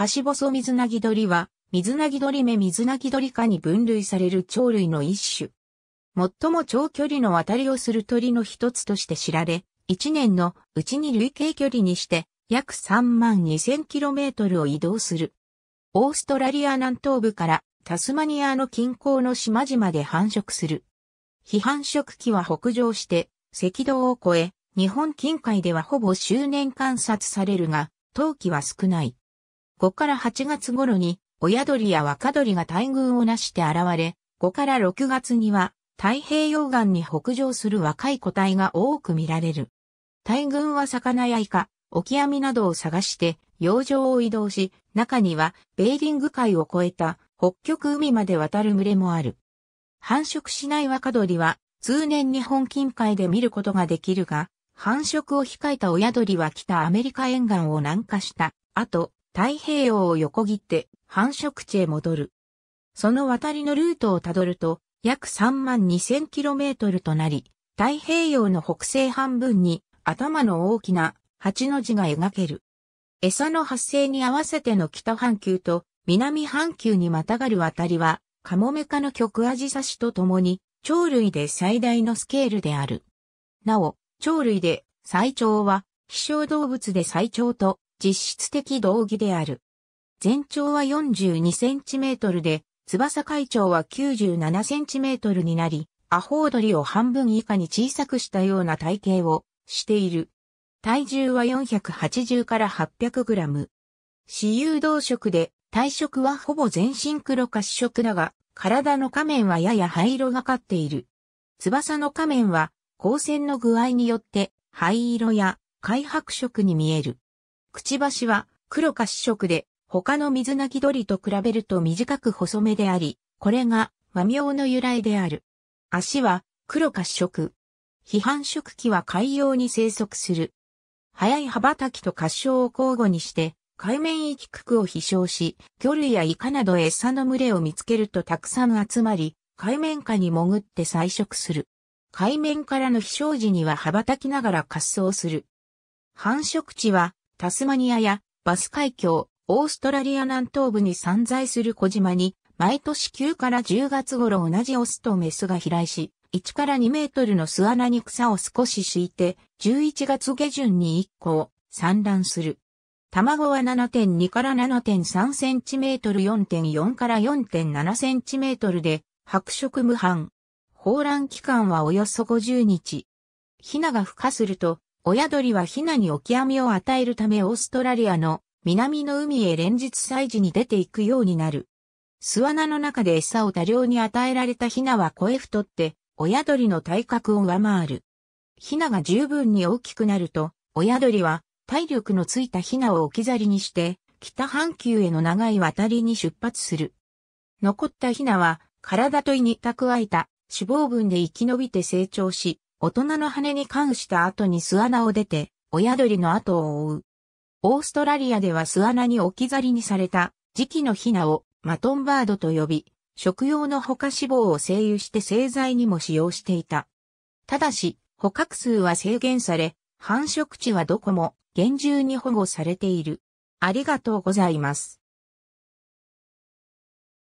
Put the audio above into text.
ミズ水なぎリは、水なぎ鳥目水なぎリ科に分類される鳥類の一種。最も長距離の渡りをする鳥の一つとして知られ、1年のうちに累計距離にして約3万2 0 0 0トルを移動する。オーストラリア南東部からタスマニアの近郊の島々で繁殖する。非繁殖期は北上して、赤道を越え、日本近海ではほぼ周年観察されるが、冬季は少ない。5から8月頃に親鳥や若鳥が大群をなして現れ、5から6月には太平洋岸に北上する若い個体が多く見られる。大群は魚やイカ、オキアミなどを探して洋上を移動し、中にはベーリング海を越えた北極海まで渡る群れもある。繁殖しない若鳥は通年日本近海で見ることができるが、繁殖を控えた親鳥は北アメリカ沿岸を南下した後、太平洋を横切って繁殖地へ戻る。その渡りのルートをたどると、約3万2 0 0 0トルとなり、太平洋の北西半分に頭の大きな8の字が描ける。餌の発生に合わせての北半球と南半球にまたがる渡りは、カモメ科の極アジサシと共に、鳥類で最大のスケールである。なお、鳥類で最長は、飛翔動物で最長と実質的同義である。全長は 42cm で、翼海長は 97cm になり、アホウドリを半分以下に小さくしたような体型をしている。体重は480から 800g。私有動食で、体色はほぼ全身黒褐色だが、体の仮面はやや灰色がかっている。翼の仮面は、光線の具合によって灰色や灰白色に見える。くちばしは黒か色で、他の水鳴き鳥と比べると短く細めであり、これが和名の由来である。足は黒褐色。非繁殖期は海洋に生息する。早い羽ばたきと褐色を交互にして、海面域区区を飛翔し、魚類やイカなど餌の群れを見つけるとたくさん集まり、海面下に潜って採食する。海面からの飛翔時には羽ばたきながら滑走する。繁殖地はタスマニアやバス海峡、オーストラリア南東部に散在する小島に、毎年9から10月頃同じオスとメスが飛来し、1から2メートルの巣穴に草を少し敷いて、11月下旬に1個を産卵する。卵は7.2から7.3センチメートル4.4から4.7センチメートルで、白色無斑。放卵期間はおよそ50日。ヒナが孵化すると、親鳥はヒナにオキアミを与えるためオーストラリアの南の海へ連日祭事に出ていくようになる。巣穴の中で餌を多量に与えられたヒナは声太って、親鳥の体格を上回る。ヒナが十分に大きくなると、親鳥は体力のついたヒナを置き去りにして、北半球への長い渡りに出発する。残ったヒナは、体と胃に蓄えた脂肪分で生き延びて成長し、大人の羽に関した後に巣穴を出て、親鳥の後を追う。オーストラリアでは巣穴に置き去りにされた、時期のヒナをマトンバードと呼び、食用の他脂肪を精油して製剤にも使用していた。ただし、捕獲数は制限され、繁殖地はどこも厳重に保護されている。ありがとうございます。